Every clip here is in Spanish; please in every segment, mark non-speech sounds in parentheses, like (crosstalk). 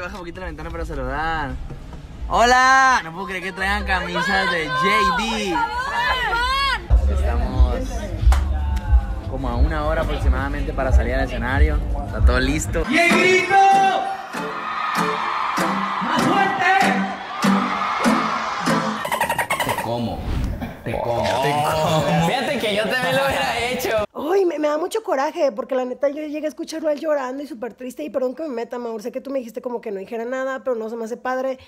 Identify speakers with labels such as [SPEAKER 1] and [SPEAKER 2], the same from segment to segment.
[SPEAKER 1] baja un poquito la ventana para saludar. ¡Hola! No puedo creer que traigan camisas de JD. Estamos como a una hora aproximadamente para salir al escenario. Está todo listo. ¡Y el ¡Más fuerte! Te como. Te como. Fíjate que yo te veo mucho coraje, porque la neta yo llegué a escucharlo él llorando y súper triste. Y perdón que me meta, mauro sé que tú me dijiste como que no dijera nada, pero no se me hace padre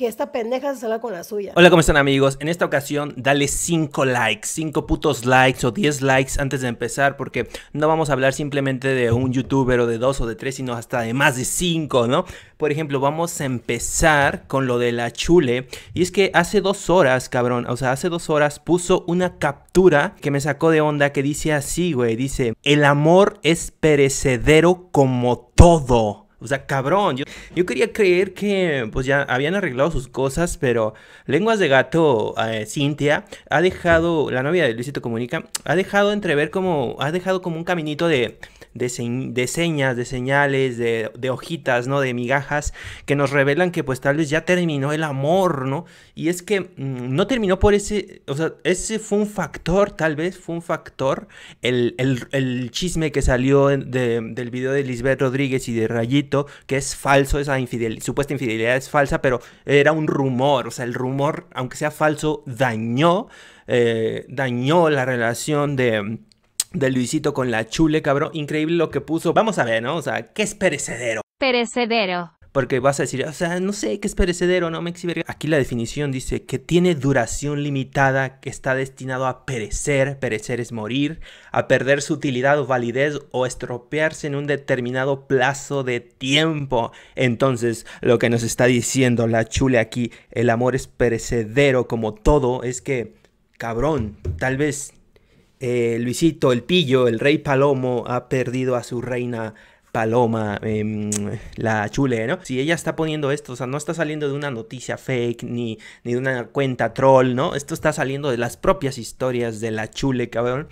[SPEAKER 1] que esta pendeja se salga con la suya. Hola, ¿cómo están amigos? En esta ocasión, dale 5 likes, 5 putos likes o 10 likes antes de empezar, porque no vamos a hablar simplemente de un youtuber o de dos o de tres, sino hasta de más de 5, ¿no? Por ejemplo, vamos a empezar con lo de la chule. Y es que hace dos horas, cabrón, o sea, hace dos horas puso una captura que me sacó de onda que dice así, güey. Dice, el amor es perecedero como todo. O sea, cabrón, yo, yo quería creer que pues ya habían arreglado sus cosas, pero Lenguas de Gato, eh, Cintia, ha dejado, la novia de Luisito Comunica, ha dejado entrever como, ha dejado como un caminito de de, señas, de señales, de, hojitas, ¿no? De migajas que nos revelan que pues tal vez ya terminó el amor, ¿no? Y es que mm, no terminó por ese, o sea, ese fue un factor, tal vez fue un factor, el, chisme que salió del video de Lisbeth Rodríguez y de Rayito, que es falso, esa infidel, supuesta infidelidad es falsa, pero era un rumor, o sea, el rumor, aunque sea falso, dañó, eh, dañó la relación de de Luisito con la chule, cabrón. Increíble lo que puso. Vamos a ver, ¿no? O sea, ¿qué es perecedero? Perecedero. Porque vas a decir, o sea, no sé qué es perecedero, no me exhibe. Aquí la definición dice que tiene duración limitada, que está destinado a perecer, perecer es morir, a perder su utilidad o validez o estropearse en un determinado plazo de tiempo. Entonces, lo que nos está diciendo la chule aquí, el amor es perecedero como todo, es que, cabrón, tal vez eh, Luisito, el pillo, el rey Palomo, ha perdido a su reina Paloma, em, (tsk) la chule, ¿no? Si ella está poniendo esto, o sea, no está saliendo de una noticia fake ni, ni de una cuenta troll, ¿no? Esto está saliendo de las propias historias de la chule, cabrón.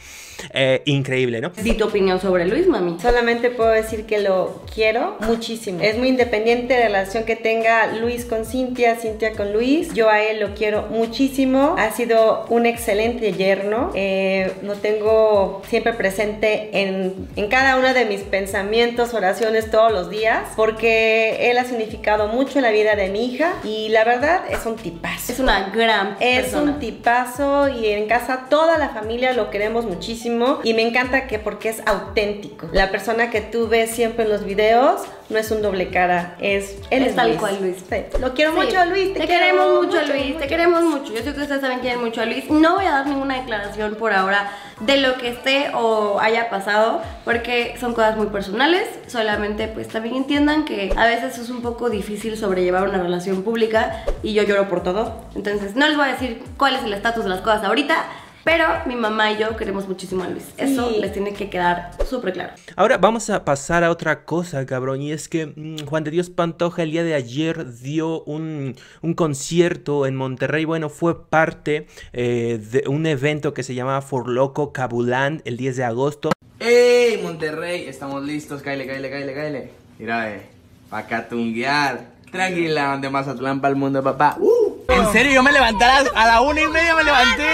[SPEAKER 1] Eh, increíble, ¿no? Di tu opinión sobre Luis, mami. Solamente puedo decir que lo quiero muchísimo. Es muy independiente de la relación que tenga Luis con Cintia, Cintia con Luis. Yo a él lo quiero muchísimo. Ha sido un excelente yerno. Eh, lo tengo siempre presente en cada uno de mis pensamientos oraciones todos los días porque él ha significado mucho en la vida de mi hija y la verdad es un tipazo. Es una gran Es un tipazo y en casa toda la familia lo queremos muchísimo y me encanta que porque es auténtico. La persona que tú ves siempre en los videos no es un doble cara, es él es, tal cual Luis. Lo quiero mucho a Luis, te, queremos, mucho, a Luis, te queremos mucho. Yo sé que ustedes también quieren mucho a Luis. No voy a dar ninguna declaración por ahora de lo que esté o haya pasado, porque son cosas muy personales. Solamente pues también entiendan que a veces es un poco difícil sobrellevar una relación pública y yo lloro por todo. Entonces no les voy a decir cuál es el estatus de las cosas ahorita pero mi mamá y yo queremos muchísimo a Luis. Eso les tiene que quedar súper claro. Ahora vamos a pasar a otra cosa, cabrón. Y es que mm, Juan de Dios Pantoja el día de ayer dio un, concierto en Monterrey. Bueno, fue parte eh, de un evento que se llamaba For Loco Cabulán el 10 de agosto. ¡Ey, Monterrey! Estamos listos. Cáile, cáile, cáile, cáile. Mira, eh. Pa' catunguear. Tranquila, de Mazatlán para el mundo, papá. Uh. ¿En serio? Yo me levanté a, a la una y media, me levanté.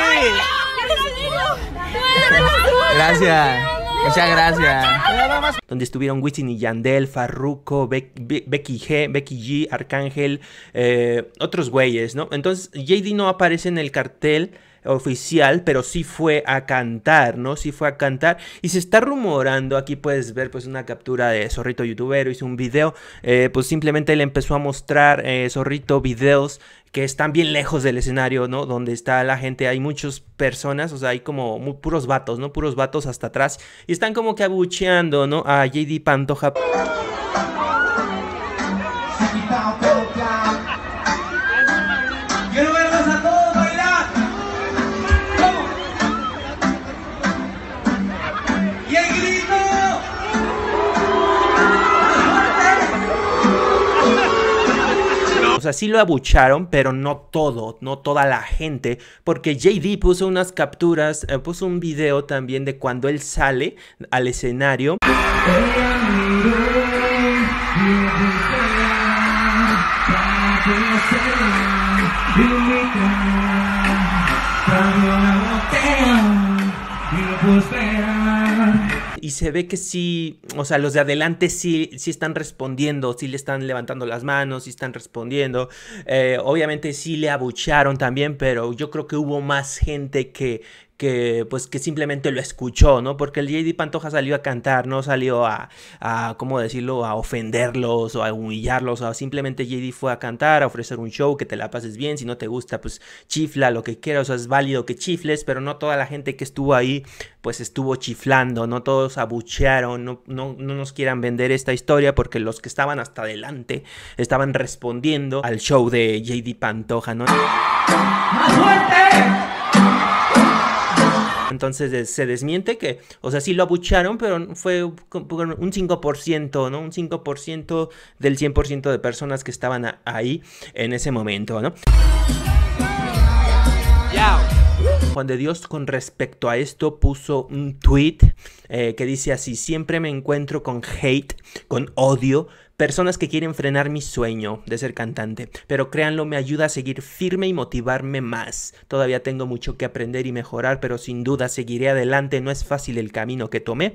[SPEAKER 1] Gracias. Muchas gracias. Donde estuvieron Wisin y Yandel, Farruko, Becky G, Becky G, Arcángel, eh, otros güeyes, ¿no? Entonces, JD no aparece en el cartel oficial, pero sí fue a cantar, ¿no? Sí fue a cantar. Y se está rumorando, aquí puedes ver pues una captura de Zorrito Youtuber. hizo un video, eh, pues simplemente le empezó a mostrar eh, Zorrito videos que están bien lejos del escenario, ¿no? Donde está la gente, hay muchas personas, o sea, hay como puros vatos, ¿no? Puros vatos hasta atrás. Y están como que abucheando, ¿no? A JD Pantoja. así lo abucharon, pero no todo, no toda la gente, porque JD puso unas capturas, puso un video también de cuando él sale al escenario y se ve que sí, o sea, los de adelante sí, están respondiendo, sí le están levantando las manos, sí están respondiendo. Eh, obviamente sí le abucharon también, pero yo creo que hubo más gente que, que pues que simplemente lo escuchó, ¿no? Porque el JD Pantoja salió a cantar, no salió a, a ¿cómo decirlo?, a ofenderlos o a humillarlos, o simplemente JD fue a cantar, a ofrecer un show, que te la pases bien, si no te gusta, pues chifla lo que quieras, o sea, es válido que chifles, pero no toda la gente que estuvo ahí, pues estuvo chiflando, no todos abuchearon, no, no, no nos quieran vender esta historia porque los que estaban hasta adelante estaban respondiendo al show de JD Pantoja, ¿no? Entonces se desmiente que, o sea, sí lo abucharon, pero fue un 5%, ¿no? Un 5% del 100% de personas que estaban ahí en ese momento, ¿no? Juan de Dios con respecto a esto puso un tweet eh, que dice así, siempre me encuentro con hate, con odio, Personas que quieren frenar mi sueño de ser cantante, pero créanlo, me ayuda a seguir firme y motivarme más. Todavía tengo mucho que aprender y mejorar, pero sin duda seguiré adelante. No es fácil el camino que tomé,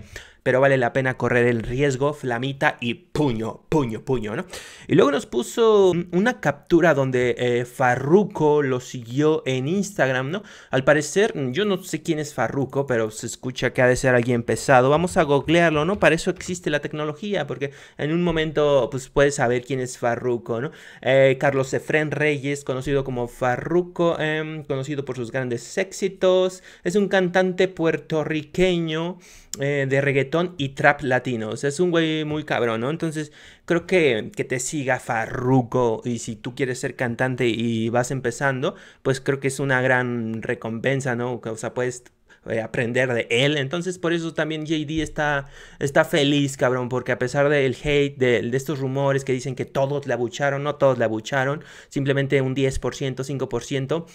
[SPEAKER 1] pero vale la pena correr el riesgo, flamita y puño, puño, puño, ¿no? Y luego nos puso una captura donde Farruco eh, Farruko lo siguió en Instagram, ¿no? Al parecer, mm, yo no sé quién es Farruko, pero se escucha que ha de ser alguien pesado. Vamos a googlearlo, ¿no? Para eso existe la tecnología, porque en un momento, pues puedes saber quién es Farruko, ¿no? Eh, Carlos Efren Reyes, conocido como Farruko, em, conocido por sus grandes éxitos. Es un cantante puertorriqueño eh, de reggaetón y trap latinos. Es un güey muy cabrón, ¿no? Entonces creo que, que te siga farruco y si tú quieres ser cantante y vas empezando, pues creo que es una gran recompensa, ¿no? O sea, puedes eh, aprender de él. Entonces, por eso también JD está, está feliz, cabrón, porque a pesar del hate, de, de estos rumores que dicen que todos le abucharon, no todos le abucharon, simplemente un 10%, 5%.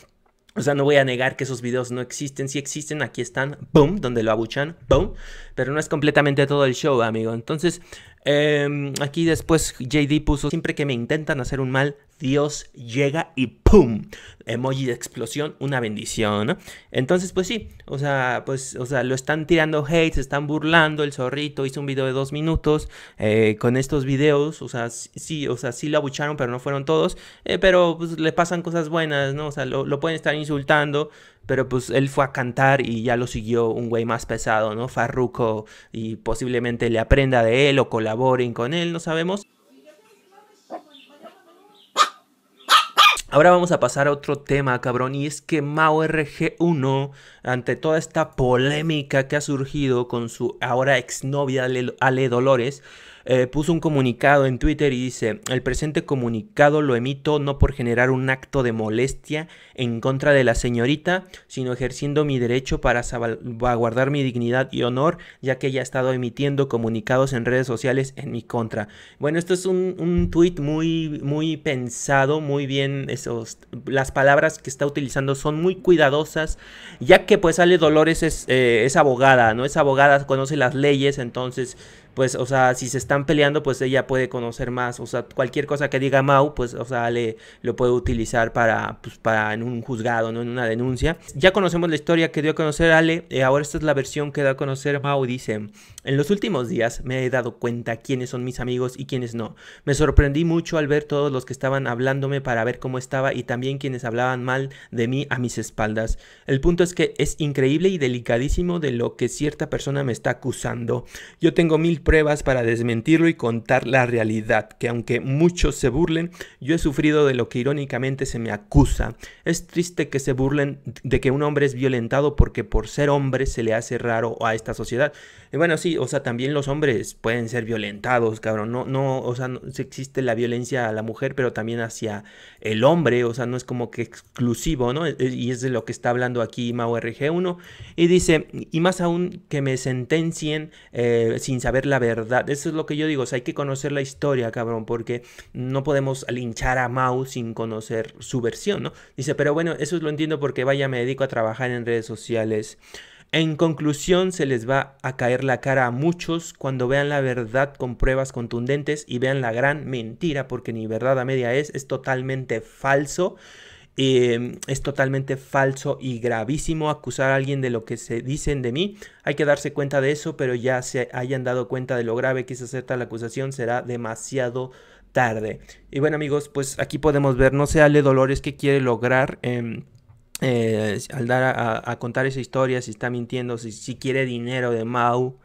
[SPEAKER 1] O sea, no voy a negar que esos videos no existen. Si existen, aquí están. Boom, donde lo abuchan. Boom. Pero no es completamente todo el show, amigo. Entonces, em, aquí después JD puso, siempre que me intentan hacer un mal, Dios llega y ¡pum! Emoji de explosión, una bendición, ¿no? Entonces, pues sí, o sea, pues, o sea, lo están tirando hate, se están burlando, el zorrito hizo un video de dos minutos eh, con estos videos, o sea, sí, o sea, sí lo abucharon, pero no fueron todos, eh, pero pues le pasan cosas buenas, ¿no? O sea, lo, lo pueden estar insultando, pero pues él fue a cantar y ya lo siguió un güey más pesado, ¿no? Farruco y posiblemente le aprenda de él o colaboren con él, no sabemos. Ahora vamos a pasar a otro tema, cabrón, y es que Mao RG1, ante toda esta polémica que ha surgido con su ahora exnovia Ale Dolores, eh, puso un comunicado en Twitter y dice, el presente comunicado lo emito no por generar un acto de molestia en contra de la señorita, sino ejerciendo mi derecho para salvaguardar mi dignidad y honor, ya que ella ha estado emitiendo comunicados en redes sociales en mi contra. Bueno, esto es un, un tweet muy, muy pensado, muy bien, esos, las palabras que está utilizando son muy cuidadosas, ya que pues Ale Dolores es, eh, es abogada, ¿no? Es abogada, conoce las leyes, entonces pues, o sea, si se están peleando, pues ella puede conocer más, o sea, cualquier cosa que diga Mau, pues, o sea, Ale lo puede utilizar para, pues, para en un juzgado, no en una denuncia. Ya conocemos la historia que dio a conocer Ale, eh, ahora esta es la versión que da a conocer Mau, dice, en los últimos días me he dado cuenta quiénes son mis amigos y quiénes no. Me sorprendí mucho al ver todos los que estaban hablándome para ver cómo estaba y también quienes hablaban mal de mí a mis espaldas. El punto es que es increíble y delicadísimo de lo que cierta persona me está acusando. Yo tengo mil pruebas para desmentirlo y contar la realidad, que aunque muchos se burlen, yo he sufrido de lo que irónicamente se me acusa. Es triste que se burlen de que un hombre es violentado porque por ser hombre se le hace raro a esta sociedad. Y bueno, sí, o sea, también los hombres pueden ser violentados, cabrón. No, no, o sea, existe la violencia a la mujer, pero también hacia el hombre, o sea, no es como que exclusivo, ¿no? Y es de lo que está hablando aquí Mao RG1. Y dice, y más aún que me sentencien eh, sin saber la verdad. Eso es lo que yo digo. hay que conocer la historia, cabrón, porque no podemos linchar a Mao sin conocer su versión, ¿no? Dice, pero bueno, eso lo entiendo porque vaya, me dedico a trabajar en redes sociales. En conclusión, se les va a caer la cara a muchos cuando vean la verdad con pruebas contundentes y vean la gran mentira, porque ni verdad a media es, es totalmente falso. Em, es totalmente falso y gravísimo acusar a alguien de lo que se dicen de mí. Hay que darse cuenta de eso, pero ya se hayan dado cuenta de lo grave que es aceptar la acusación, será demasiado tarde. Y bueno amigos, pues aquí podemos ver, no sé Ale Dolores que quiere lograr em, eh, al dar a, contar esa historia, si está mintiendo, si, si quiere dinero de Mau,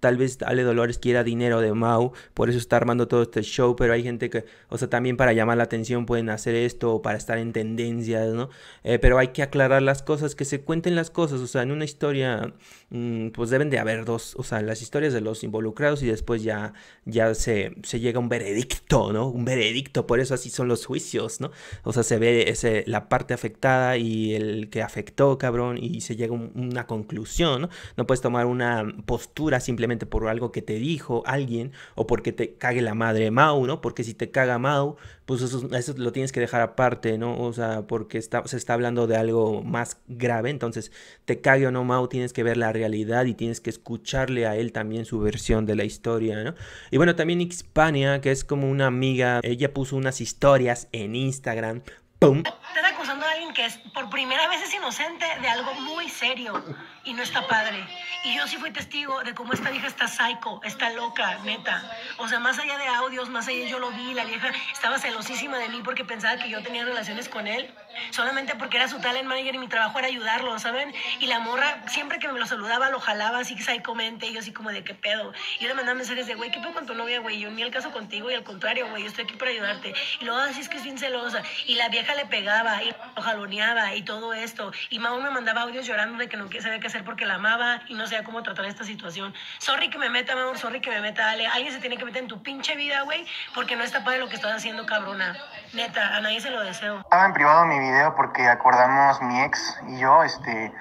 [SPEAKER 1] tal vez Ale Dolores quiera dinero de Mau, por eso está armando todo este show, pero hay gente que, o sea, también para llamar la atención pueden hacer esto o para estar en tendencias, ¿no? Eh, pero hay que aclarar las cosas, que se cuenten las cosas, o sea, en una historia, mm, pues deben de haber dos, o sea, las historias de los involucrados y después ya, ya se, se llega a un veredicto, ¿no? Un veredicto, por eso así son los juicios, ¿no? O sea, se ve ese, la parte afectada y el que afectó, cabrón, y se llega a una conclusión, ¿no? No puedes tomar una postura simplemente por algo que te dijo alguien o porque te cague la madre Mau, ¿no? Porque si te caga Mau, pues eso, lo tienes que dejar aparte, ¿no? O sea, porque está, se está hablando de algo más grave, entonces te cague o no Mau, tienes que ver la realidad y tienes que escucharle a él también su versión de la historia, ¿no? Y bueno, también Hispania, que es como una amiga, ella puso unas historias en Instagram ¡Pum! acusando a alguien que es, por primera vez es inocente de algo muy serio y no está padre. Y yo sí fui testigo de cómo esta vieja está psycho, está loca, neta. O sea, más allá de audios, más allá yo lo vi, la vieja estaba celosísima de mí porque pensaba que yo tenía relaciones con él solamente porque era su talent manager y mi trabajo era ayudarlo, ¿saben? Y la morra, siempre que me lo saludaba, lo jalaba así psicómente, y yo así como de qué pedo. Y yo le mandaba mensajes de, güey, ¿qué pedo con tu novia, güey? Yo ni el caso contigo, y al contrario, güey, yo estoy aquí para ayudarte. Y luego así es que es bien celosa. Y la vieja le pegaba, y lo jaloneaba, y todo esto. Y Mao me mandaba audios llorando de que no sabía qué hacer porque la amaba y no sabía cómo tratar esta situación. Sorry que me meta, Mao, sorry que me meta, Ale. Alguien se tiene que meter en tu pinche vida, güey, porque no está padre lo que estás haciendo, cabrona. Neta, a nadie se lo deseo. Estaba en privado mi video porque acordamos mi ex y yo este,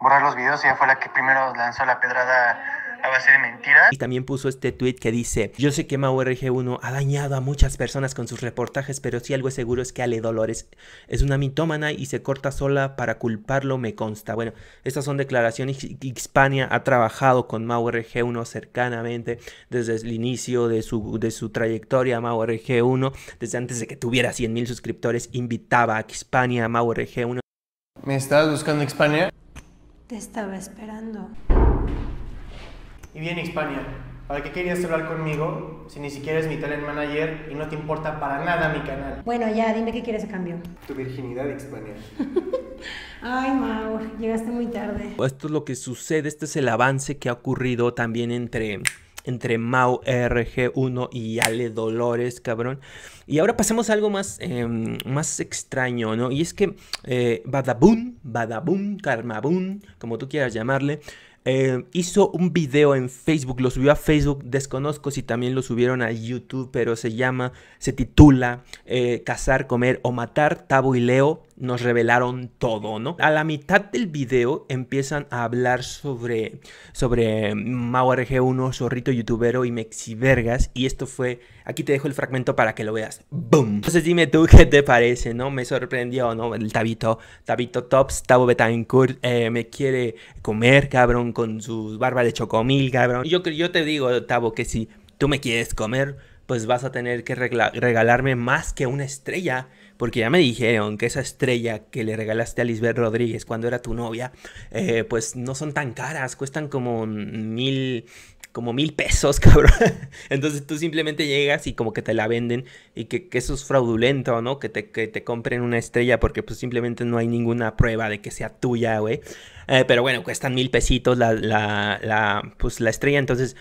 [SPEAKER 1] borrar los videos. Ella fue la que primero lanzó la pedrada a base Y también puso este tweet que dice, yo sé que MauRG1 ha dañado a muchas personas con sus reportajes, pero si algo es seguro es que Ale Dolores es una mitómana y se corta sola para culparlo, me consta. Bueno, estas son declaraciones. Hispania ha trabajado con MauRG1 cercanamente desde el inicio de su, de su trayectoria. MauRG1, desde antes de que tuviera 100.000 suscriptores, invitaba a Hispania a MauRG1. ¿Me estabas buscando Hispania? Te estaba esperando y bien, Hispania. ¿Para qué querías hablar conmigo si ni siquiera es mi talent manager y no te importa para nada mi canal? Bueno, ya, dime qué quieres a cambio. Tu virginidad, Hispania. (laughs) Ay, Mau, llegaste muy tarde. Esto es lo que sucede, este es el avance que ha ocurrido también entre entre Mau RG1 y Ale Dolores, cabrón. Y ahora pasemos a algo más, em, más extraño, ¿no? Y es que eh, Badabun, Carmabun, como tú quieras llamarle, Em, hizo un video en Facebook, lo subió a Facebook, desconozco si también lo subieron a YouTube, pero se llama, se titula eh, Cazar, Comer o Matar, Tabo y Leo, nos revelaron todo, ¿no? A la mitad del video empiezan a hablar sobre, sobre maurg 1 Zorrito Youtubero y Mexivergas. Y esto fue, aquí te dejo el fragmento para que lo veas. ¡Boom! Entonces dime tú qué te parece, ¿no? Me sorprendió, ¿no? El Tabito, Tabito Tops, Tabo Betancourt, eh, me quiere comer, cabrón, con sus barba de chocomil, cabrón. yo, yo te digo, Tabo, que si tú me quieres comer pues vas a tener que regalarme más que una estrella, porque ya me dijeron que esa estrella que le regalaste a Lisbeth Rodríguez cuando era tu novia, eh, pues no son tan caras, cuestan como mil, como mil pesos, (laughs) cabrón. Entonces tú simplemente llegas y como que te la venden y que, eso es fraudulento, ¿no? Que te, compren una estrella porque pues simplemente no hay ninguna prueba de que sea tuya, güey. Eh, pero bueno, cuestan mil pesitos la, la, la, pues, la estrella, entonces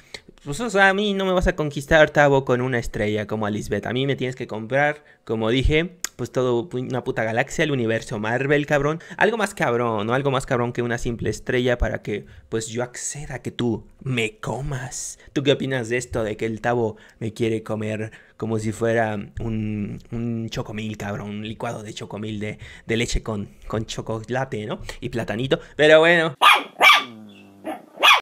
[SPEAKER 1] sea, a mí no me vas a conquistar, Tavo, con una estrella como a Lisbeth. A mí me tienes que comprar, como dije, pues todo una puta galaxia, el universo Marvel, cabrón. Algo más cabrón, ¿no? Algo más cabrón que una simple estrella para que, pues yo acceda a que tú me comas. ¿Tú qué opinas de esto? De que el Tavo me quiere comer como si fuera un, un chocomil, cabrón. Un licuado de chocomil de, de leche con, con chocolate, ¿no? Y platanito. Pero bueno.